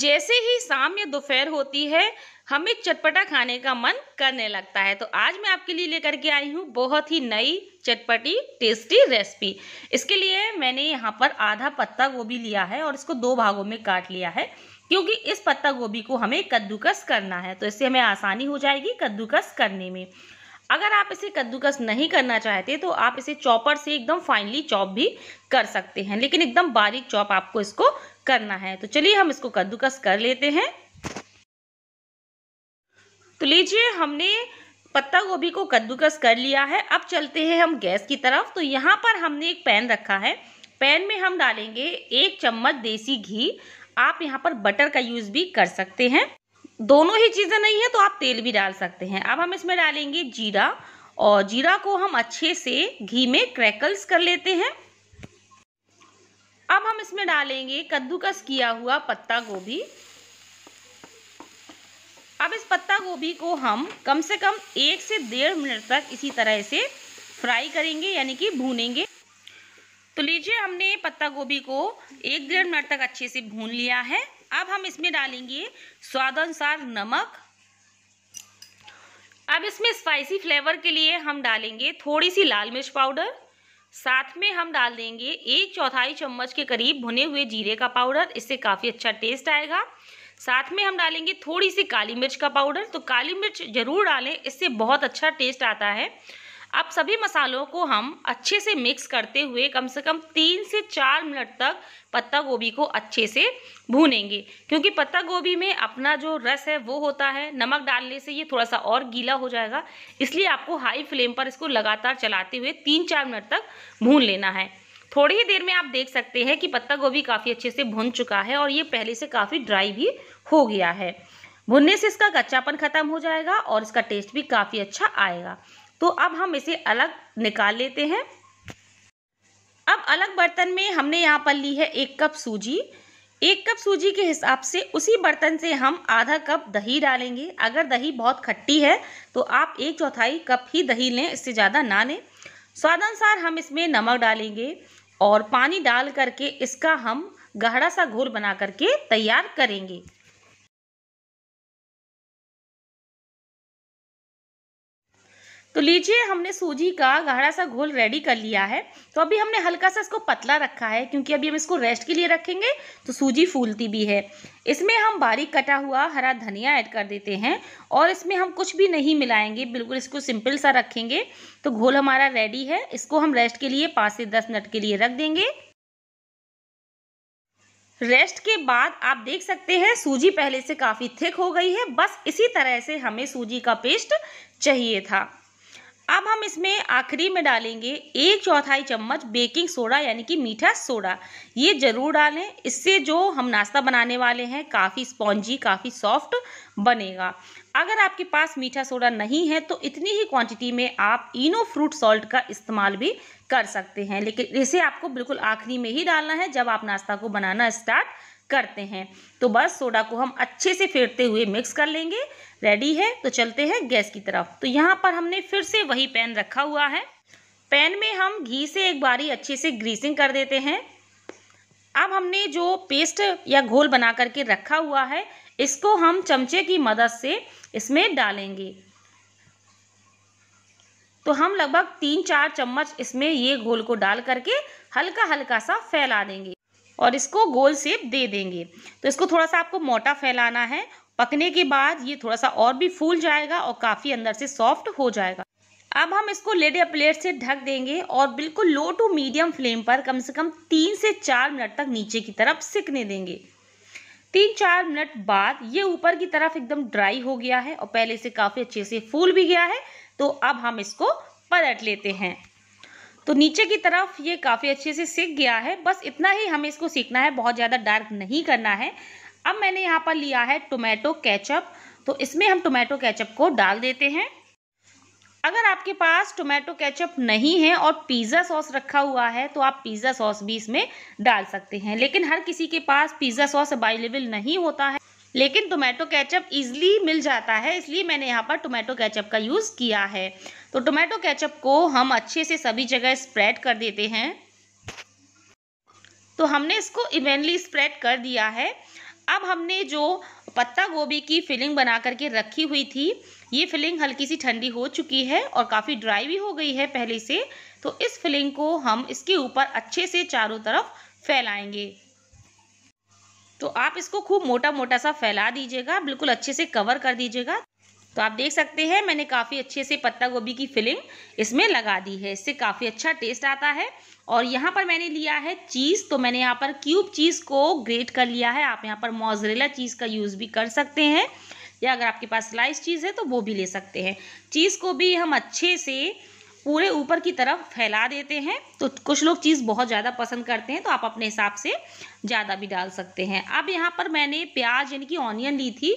जैसे ही शाम या दोपहर होती है हमें चटपटा खाने का मन करने लगता है तो आज मैं आपके लिए लेकर के आई हूँ बहुत ही नई चटपटी टेस्टी रेसिपी इसके लिए मैंने यहाँ पर आधा पत्ता गोभी लिया है और इसको दो भागों में काट लिया है क्योंकि इस पत्ता गोभी को हमें कद्दूकस करना है तो इससे हमें आसानी हो जाएगी कद्दूकस करने में अगर आप इसे कद्दूकस नहीं करना चाहते तो आप इसे चॉपर से एकदम फाइनली चॉप भी कर सकते हैं लेकिन एकदम बारीक चॉप आपको इसको करना है तो चलिए हम इसको कद्दूकस कर लेते हैं तो लीजिए हमने पत्ता गोभी को कद्दूकस कर लिया है अब चलते हैं हम गैस की तरफ तो यहाँ पर हमने एक पैन रखा है पैन में हम डालेंगे एक चम्मच देसी घी आप यहाँ पर बटर का यूज़ भी कर सकते हैं दोनों ही चीज़ें नहीं है तो आप तेल भी डाल सकते हैं अब हम इसमें डालेंगे जीरा और जीरा को हम अच्छे से घी में क्रैकल्स कर लेते हैं अब हम इसमें डालेंगे कद्दूकस किया हुआ पत्ता गोभी अब इस पत्ता गोभी को हम कम से कम एक से डेढ़ मिनट तक इसी तरह से फ्राई करेंगे यानी कि भूनेंगे तो लीजिए हमने पत्ता गोभी को एक डेढ़ मिनट तक अच्छे से भून लिया है अब हम इसमें डालेंगे स्वाद अनुसार नमक अब इसमें स्पाइसी फ्लेवर के लिए हम डालेंगे थोड़ी सी लाल मिर्च पाउडर साथ में हम डाल देंगे एक चौथाई चम्मच के करीब भुने हुए जीरे का पाउडर इससे काफ़ी अच्छा टेस्ट आएगा साथ में हम डालेंगे थोड़ी सी काली मिर्च का पाउडर तो काली मिर्च ज़रूर डालें इससे बहुत अच्छा टेस्ट आता है अब सभी मसालों को हम अच्छे से मिक्स करते हुए कम से कम तीन से चार मिनट तक पत्ता गोभी को अच्छे से भूनेंगे क्योंकि पत्ता गोभी में अपना जो रस है वो होता है नमक डालने से ये थोड़ा सा और गीला हो जाएगा इसलिए आपको हाई फ्लेम पर इसको लगातार चलाते हुए तीन चार मिनट तक भून लेना है थोड़ी ही देर में आप देख सकते हैं कि पत्ता गोभी काफ़ी अच्छे से भुन चुका है और ये पहले से काफ़ी ड्राई भी हो गया है भुनने से इसका कच्चापन खत्म हो जाएगा और इसका टेस्ट भी काफ़ी अच्छा आएगा तो अब हम इसे अलग निकाल लेते हैं अब अलग बर्तन में हमने यहाँ पर ली है एक कप सूजी एक कप सूजी के हिसाब से उसी बर्तन से हम आधा कप दही डालेंगे अगर दही बहुत खट्टी है तो आप एक चौथाई कप ही दही लें इससे ज़्यादा ना लें स्वादानुसार हम इसमें नमक डालेंगे और पानी डाल करके इसका हम गहरा सा घोल बना करके तैयार करेंगे तो लीजिए हमने सूजी का गाढ़ा सा घोल रेडी कर लिया है तो अभी हमने हल्का सा इसको पतला रखा है क्योंकि अभी हम इसको रेस्ट के लिए रखेंगे तो सूजी फूलती भी है इसमें हम बारीक कटा हुआ हरा धनिया ऐड कर देते हैं और इसमें हम कुछ भी नहीं मिलाएंगे बिल्कुल इसको सिंपल सा रखेंगे तो घोल हमारा रेडी है इसको हम रेस्ट के लिए पाँच से दस मिनट के लिए रख देंगे रेस्ट के बाद आप देख सकते हैं सूजी पहले से काफ़ी थिक हो गई है बस इसी तरह से हमें सूजी का पेस्ट चाहिए था अब हम इसमें आखिरी में डालेंगे एक चौथाई चम्मच बेकिंग सोडा यानी कि मीठा सोडा ये ज़रूर डालें इससे जो हम नाश्ता बनाने वाले हैं काफ़ी स्पॉन्जी काफ़ी सॉफ्ट बनेगा अगर आपके पास मीठा सोडा नहीं है तो इतनी ही क्वांटिटी में आप इनो फ्रूट सॉल्ट का इस्तेमाल भी कर सकते हैं लेकिन इसे आपको बिल्कुल आखिरी में ही डालना है जब आप नाश्ता को बनाना स्टार्ट करते हैं तो बस सोडा को हम अच्छे से फेरते हुए मिक्स कर लेंगे रेडी है तो चलते हैं गैस की तरफ तो यहाँ पर हमने फिर से वही पैन रखा हुआ है पैन में हम घी से एक बारी अच्छे से ग्रीसिंग कर देते हैं अब हमने जो पेस्ट या घोल बना करके रखा हुआ है इसको हम चमचे की मदद से इसमें डालेंगे तो हम लगभग तीन चार चम्मच इसमें ये घोल को डाल करके हल्का हल्का सा फैला देंगे और इसको गोल शेप दे देंगे तो इसको थोड़ा सा आपको मोटा फैलाना है पकने के बाद ये थोड़ा सा और भी फूल जाएगा और काफ़ी अंदर से सॉफ्ट हो जाएगा अब हम इसको लेड या प्लेट से ढक देंगे और बिल्कुल लो टू मीडियम फ्लेम पर कम से कम तीन से चार मिनट तक नीचे की तरफ सिकने देंगे तीन चार मिनट बाद ये ऊपर की तरफ एकदम ड्राई हो गया है और पहले से काफ़ी अच्छे से फूल भी गया है तो अब हम इसको पलट लेते हैं तो नीचे की तरफ ये काफ़ी अच्छे से सीख गया है बस इतना ही हमें इसको सीखना है बहुत ज़्यादा डार्क नहीं करना है अब मैंने यहाँ पर लिया है टोमेटो कैचअप तो इसमें हम टोमेटो कैचअप को डाल देते हैं अगर आपके पास टोमेटो केचप नहीं है और पिज़्ज़ा सॉस रखा हुआ है तो आप पिज़्ज़ा सॉस भी इसमें डाल सकते हैं लेकिन हर किसी के पास पिज़्ज़ा सॉस अवेलेबल नहीं होता है लेकिन टोमेटो केचप ईजिली मिल जाता है इसलिए मैंने यहाँ पर टोमेटो केचप का यूज़ किया है तो टोमेटो केचप को हम अच्छे से सभी जगह स्प्रेड कर देते हैं तो हमने इसको इवेनली स्प्रेड कर दिया है अब हमने जो पत्ता गोभी की फिलिंग बना करके रखी हुई थी ये फिलिंग हल्की सी ठंडी हो चुकी है और काफ़ी ड्राई भी हो गई है पहले से तो इस फिलिंग को हम इसके ऊपर अच्छे से चारों तरफ फैलाएंगे तो आप इसको खूब मोटा मोटा सा फैला दीजिएगा बिल्कुल अच्छे से कवर कर दीजिएगा तो आप देख सकते हैं मैंने काफ़ी अच्छे से पत्ता गोभी की फिलिंग इसमें लगा दी है इससे काफ़ी अच्छा टेस्ट आता है और यहाँ पर मैंने लिया है चीज़ तो मैंने यहाँ पर क्यूब चीज़ को ग्रेट कर लिया है आप यहाँ पर मोजरेला चीज़ का यूज़ भी कर सकते हैं या अगर आपके पास स्लाइस चीज़ है तो वो भी ले सकते हैं चीज़ को भी हम अच्छे से पूरे ऊपर की तरफ फैला देते हैं तो कुछ लोग चीज़ बहुत ज़्यादा पसंद करते हैं तो आप अपने हिसाब से ज़्यादा भी डाल सकते हैं अब यहाँ पर मैंने प्याज यानी कि ऑनियन ली थी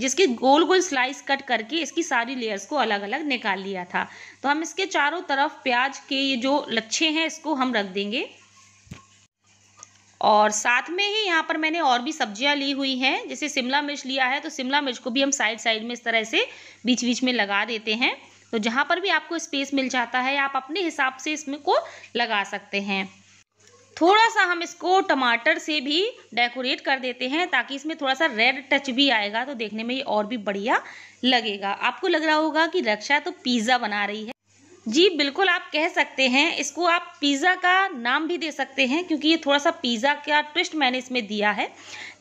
जिसके गोल गोल स्लाइस कट करके इसकी सारी लेयर्स को अलग अलग निकाल लिया था तो हम इसके चारों तरफ प्याज के ये जो लच्छे हैं इसको हम रख देंगे और साथ में ही यहाँ पर मैंने और भी सब्जियाँ ली हुई हैं जैसे शिमला मिर्च लिया है तो शिमला मिर्च को भी हम साइड साइड में इस तरह से बीच बीच में लगा देते हैं तो जहाँ पर भी आपको स्पेस मिल जाता है आप अपने हिसाब से इसमें को लगा सकते हैं थोड़ा सा हम इसको टमाटर से भी डेकोरेट कर देते हैं ताकि इसमें थोड़ा सा रेड टच भी आएगा तो देखने में ये और भी बढ़िया लगेगा आपको लग रहा होगा कि रक्षा तो पिज़्ज़ा बना रही है जी बिल्कुल आप कह सकते हैं इसको आप पिज़्ज़ा का नाम भी दे सकते हैं क्योंकि ये थोड़ा सा पिज़्ज़ा का ट्विस्ट मैंने इसमें दिया है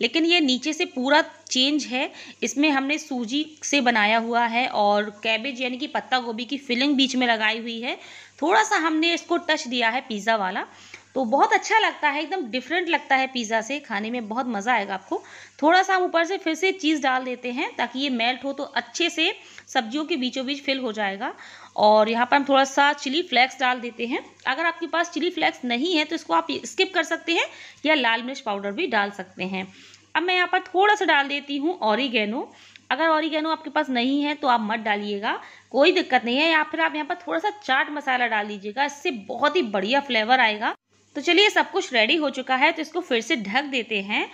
लेकिन ये नीचे से पूरा चेंज है इसमें हमने सूजी से बनाया हुआ है और कैबेज यानी कि पत्ता गोभी की फिलिंग बीच में लगाई हुई है थोड़ा सा हमने इसको टच दिया है पिज़्ज़ा वाला तो बहुत अच्छा लगता है एकदम डिफरेंट लगता है पिज़्ज़ा से खाने में बहुत मज़ा आएगा आपको थोड़ा सा हम ऊपर से फिर से चीज़ डाल देते हैं ताकि ये मेल्ट हो तो अच्छे से सब्जियों के बीचों बीच फिल हो जाएगा और यहाँ पर हम थोड़ा सा चिली फ्लेक्स डाल देते हैं अगर आपके पास चिली फ्लेक्स नहीं है तो इसको आप स्किप कर सकते हैं या लाल मिर्च पाउडर भी डाल सकते हैं अब मैं यहाँ पर थोड़ा सा डाल देती हूँ औरिगेनो अगर ऑरिगेनो आपके पास नहीं है तो आप मत डालिएगा कोई दिक्कत नहीं है या फिर आप यहाँ पर थोड़ा सा चाट मसाला डाल दीजिएगा इससे बहुत ही बढ़िया फ्लेवर आएगा तो चलिए सब कुछ रेडी हो चुका है तो इसको फिर से ढक देते हैं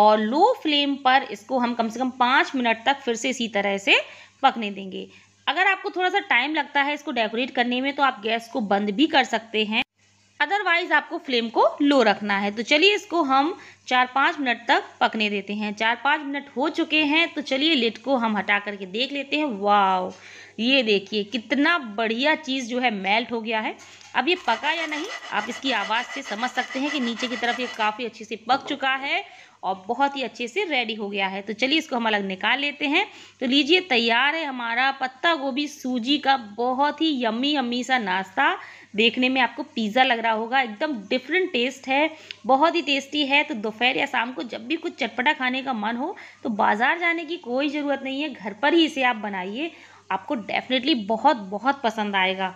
और लो फ्लेम पर इसको हम कम से कम पाँच मिनट तक फिर से इसी तरह से पकने देंगे अगर आपको थोड़ा सा टाइम लगता है इसको डेकोरेट करने में तो आप गैस को बंद भी कर सकते हैं अदरवाइज़ आपको फ्लेम को लो रखना है तो चलिए इसको हम चार पाँच मिनट तक पकने देते हैं चार पाँच मिनट हो चुके हैं तो चलिए लिट को हम हटा करके देख लेते हैं वाव ये देखिए कितना बढ़िया चीज़ जो है मेल्ट हो गया है अब ये पका या नहीं आप इसकी आवाज़ से समझ सकते हैं कि नीचे की तरफ ये काफ़ी अच्छे से पक चुका है और बहुत ही अच्छे से रेडी हो गया है तो चलिए इसको हम अलग निकाल लेते हैं तो लीजिए तैयार है हमारा पत्ता गोभी सूजी का बहुत ही यम्मी यम्मी सा नाश्ता देखने में आपको पिज़्ज़ा लग रहा होगा एकदम डिफरेंट टेस्ट है बहुत ही टेस्टी है तो दोपहर या शाम को जब भी कुछ चटपटा खाने का मन हो तो बाज़ार जाने की कोई ज़रूरत नहीं है घर पर ही इसे आप बनाइए आपको डेफिनेटली बहुत बहुत पसंद आएगा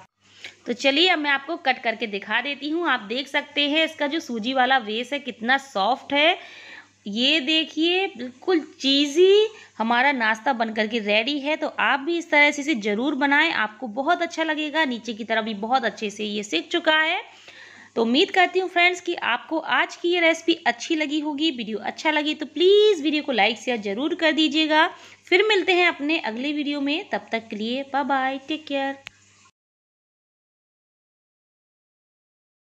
तो चलिए अब मैं आपको कट करके दिखा देती हूँ आप देख सकते हैं इसका जो सूजी वाला वेस है कितना सॉफ्ट है ये देखिए बिल्कुल चीज़ी हमारा नाश्ता बन करके रेडी है तो आप भी इस तरह से इसे ज़रूर बनाएं आपको बहुत अच्छा लगेगा नीचे की तरफ भी बहुत अच्छे से ये सीख चुका है तो उम्मीद करती हूँ फ्रेंड्स कि आपको आज की ये रेसिपी अच्छी लगी होगी वीडियो अच्छा लगी तो प्लीज़ वीडियो को लाइक शेयर ज़रूर कर दीजिएगा फिर मिलते हैं अपने अगले वीडियो में तब तक के लिए बाय बाय टेक केयर